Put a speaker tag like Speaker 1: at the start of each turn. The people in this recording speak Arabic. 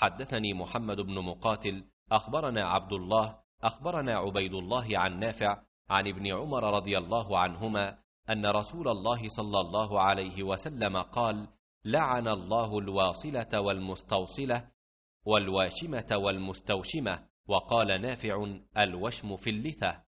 Speaker 1: حدثني محمد بن مقاتل
Speaker 2: اخبرنا عبد الله اخبرنا عبيد الله عن نافع عن ابن عمر رضي الله عنهما ان رسول الله صلى الله عليه وسلم قال لعن الله الواصله والمستوصله والواشمه والمستوشمه
Speaker 1: وقال نافع الوشم في اللثه